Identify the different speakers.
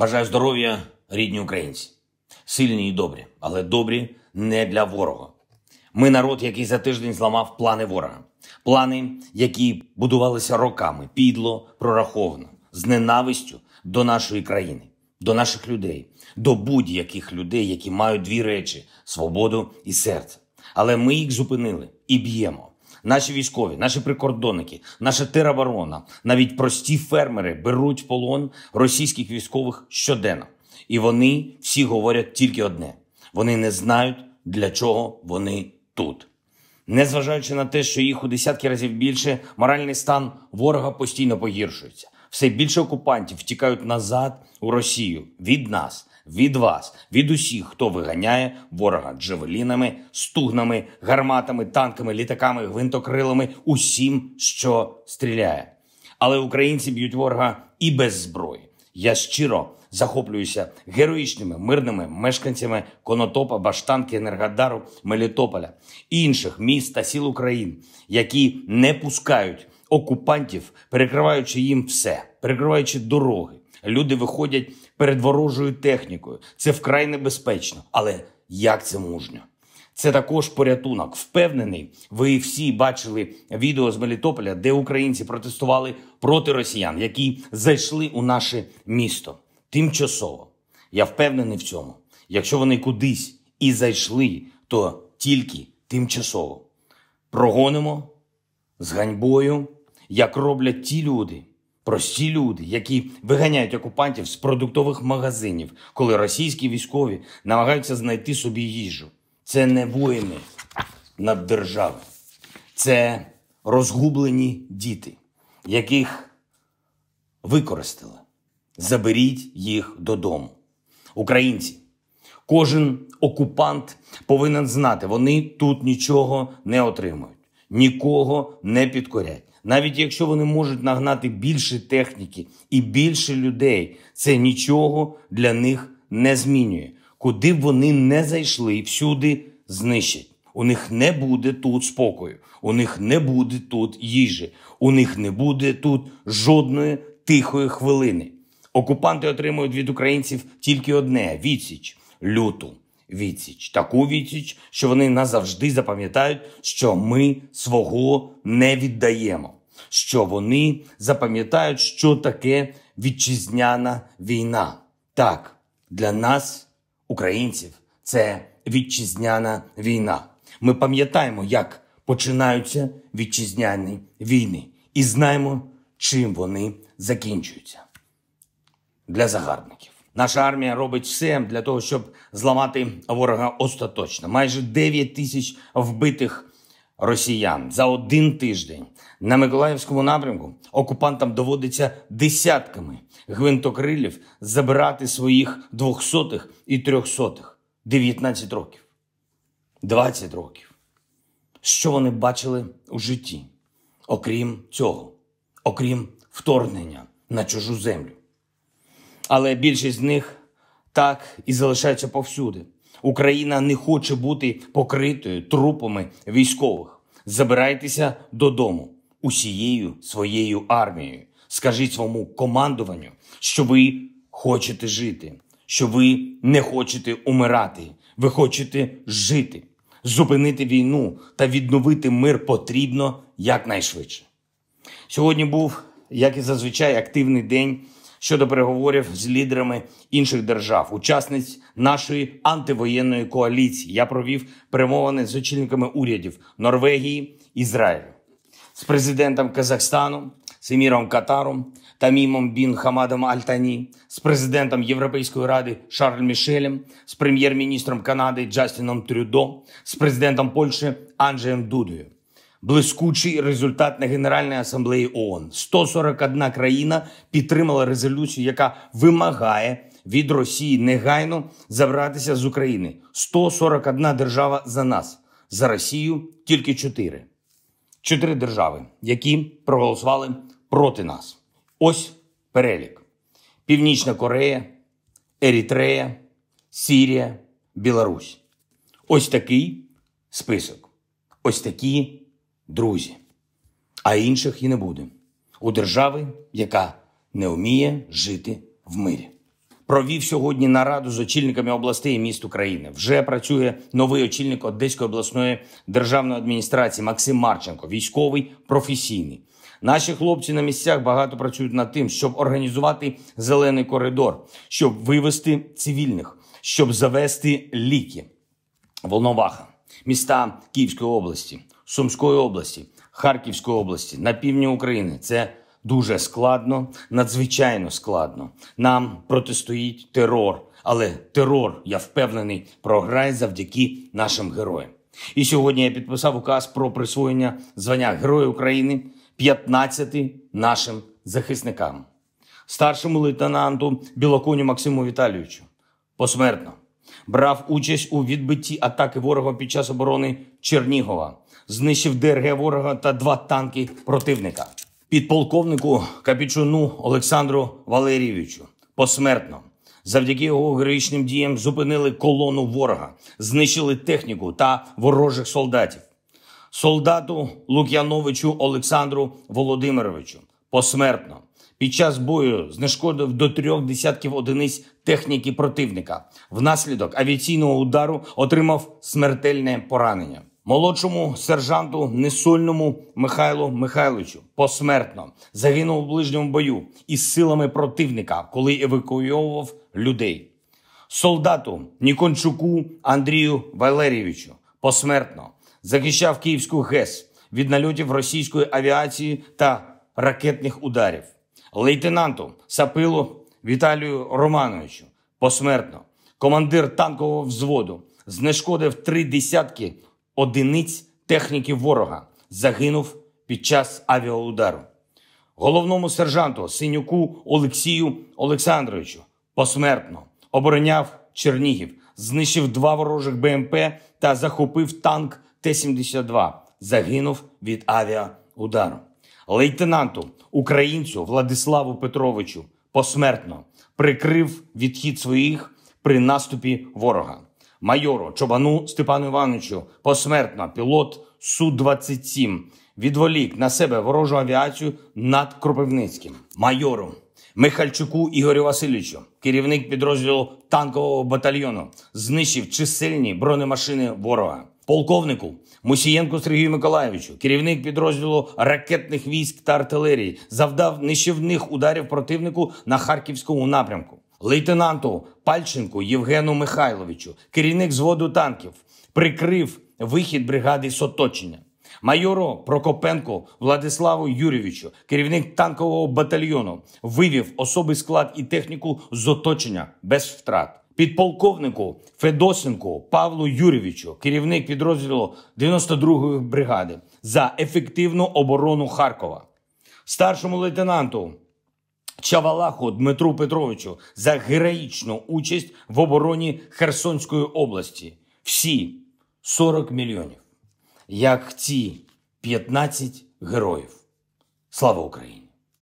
Speaker 1: Бажаю здоров'я, рідні українці, сильні і добрі, але добрі не для ворога. Ми народ, який за тиждень зламав плани ворога, плани, які будувалися роками, підло прораховано, з ненавистю до нашої країни, до наших людей, до будь-яких людей, які мають дві речі свободу і серце. Але ми їх зупинили і б'ємо. Наші військові, наші прикордонники, наша тероборона, навіть прості фермери беруть в полон російських військових щоденно. І вони всі говорять тільки одне: вони не знають, для чого вони тут. Незважаючи на те, що їх у десятки разів більше, моральний стан ворога постійно погіршується. Все більше окупантів втікають назад у Росію від нас від вас, від усіх, хто виганяє ворога джевелінами, стугнами, гарматами, танками, літаками, гвинтокрилами, усім, що стріляє. Але українці б'ють ворога і без зброї. Я щиро захоплююся героїчними мирними мешканцями Конотопа, Баштанки, Енергодару, Мелітополя інших міст та сіл України, які не пускають окупантів, перекриваючи їм все, перекриваючи дороги. Люди виходять перед ворожою технікою. Це вкрай небезпечно. Але як це мужньо? Це також порятунок. Впевнений, ви всі бачили відео з Мелітополя, де українці протестували проти росіян, які зайшли у наше місто. Тимчасово я впевнений в цьому. Якщо вони кудись і зайшли, то тільки тимчасово прогонимо з ганьбою, як роблять ті люди, Прості люди, які виганяють окупантів з продуктових магазинів, коли російські військові намагаються знайти собі їжу. Це не воїни над держави, це розгублені діти, яких використали. Заберіть їх додому. Українці, кожен окупант повинен знати, вони тут нічого не отримують, нікого не підкорять. Навіть якщо вони можуть нагнати більше техніки і більше людей, це нічого для них не змінює. Куди б вони не зайшли, всюди знищать. У них не буде тут спокою, у них не буде тут їжі, у них не буде тут жодної тихої хвилини. Окупанти отримують від українців тільки одне відсіч люту відсіч, таку відсіч, що вони назавжди запам'ятають, що ми свого не віддаємо, що вони запам'ятають, що таке вітчизняна війна. Так, для нас, українців, це вітчизняна війна. Ми пам'ятаємо, як починаються вітчизняні війни, і знаємо, чим вони закінчуються для загарбників. Наша армія робить все для того, щоб зламати ворога остаточно. Майже 9 тисяч вбитих росіян за один тиждень на Миколаївському напрямку окупантам доводиться десятками гвинтокрилів забирати своїх двохсотих і трьохсотих 19 років, 20 років. Що вони бачили у житті? Окрім цього, окрім вторгнення на чужу землю але більшість з них так і залишаються повсюди. Україна не хоче бути покритою трупами військових. Забирайтеся додому усією своєю армією. Скажіть своєму командуванню, що ви хочете жити, що ви не хочете умирати. Ви хочете жити, зупинити війну та відновити мир потрібно якнайшвидше. Сьогодні був, як і зазвичай, активний день щодо переговорів з лідерами інших держав, учасниць нашої антивоєнної коаліції. Я провів перемовини з очільниками урядів Норвегії, Ізраїлю, з президентом Казахстану, Семіром Катаром, та мімом Бін Хамадом Альтані, з президентом Європейської ради Шарль Мішелем, з прем'єр-міністром Канади Джастіном Трюдо, з президентом Польщі Анджеєм Дудою блискучий результат на Генеральної асамблеї ООН. 141 країна підтримала резолюцію, яка вимагає від Росії негайно забратися з України. 141 держава за нас, за Росію тільки 4. Чотири держави, які проголосували проти нас. Ось перелік: Північна Корея, Ерітрея, Сірія, Білорусь. Ось такий список. Ось такі друзі, а інших і не буде у держави, яка не вміє жити в мирі. Провів сьогодні нараду з очільниками областей і міст України. Вже працює новий очільник Одеської обласної державної адміністрації Максим Марченко, військовий професійний. Наші хлопці на місцях багато працюють над тим, щоб організувати зелений коридор, щоб вивести цивільних, щоб завести ліки. Волноваха міста Київської області, Сумської області, Харківської області на півдні України. Це дуже складно, надзвичайно складно. Нам протистоїть терор, але терор, я впевнений, програє завдяки нашим героям. І сьогодні я підписав указ про присвоєння звання Героя України 15 нашим захисникам, старшому лейтенанту Білоконю Максиму Віталійовичу. Посмертно брав участь у відбитті атаки ворога під час оборони Чернігова, знищив ДРГ ворога та два танки противника. Підполковнику Капічуну Олександру Валерійовичу посмертно. Завдяки його героїчним діям зупинили колону ворога, знищили техніку та ворожих солдатів. Солдату Лук'яновичу Олександру Володимировичу посмертно під час бою знешкодив до трьох десятків одиниць техніки противника. Внаслідок авіаційного удару отримав смертельне поранення. Молодшому сержанту Несольному Михайлу Михайловичу посмертно загинув у ближньому бою із силами противника, коли евакуйовував людей. Солдату Нікончуку Андрію Валерійовичу посмертно захищав Київську ГЕС від нальотів російської авіації та ракетних ударів лейтенанту Сапилу Віталію Романовичу посмертно, командир танкового взводу, знешкодив три десятки одиниць техніки ворога, загинув під час авіаудару. Головному сержанту синюку Олексію Олександровичу посмертно обороняв Чернігів, знищив два ворожих БМП та захопив танк Т-72. Загинув від авіаудару лейтенанту українцю Владиславу Петровичу посмертно прикрив відхід своїх при наступі ворога. Майору Чобану Степану Івановичу посмертно пілот су 27 відволік на себе ворожу авіацію над Кропивницьким. Майору Михальчуку Ігорю Васильовичу, керівник підрозділу танкового батальйону, знищив чисельні бронемашини ворога. Полковнику Мусієнку Сергію Миколаєвичу, керівник підрозділу ракетних військ та артилерії, завдав нищівних ударів противнику на харківському напрямку. Лейтенанту Пальченку Євгену Михайловичу, керівник зводу танків, прикрив вихід бригади з оточення. Майору Прокопенку Владиславу Юрійовичу, керівник танкового батальйону, вивів особий склад і техніку з оточення без втрат підполковнику Федосенку Павлу Юрійовичу, керівник підрозділу 92-ї бригади, за ефективну оборону Харкова, старшому лейтенанту Чавалаху Дмитру Петровичу за героїчну участь в обороні Херсонської області. Всі 40 мільйонів, як ці 15 героїв. Слава Україні!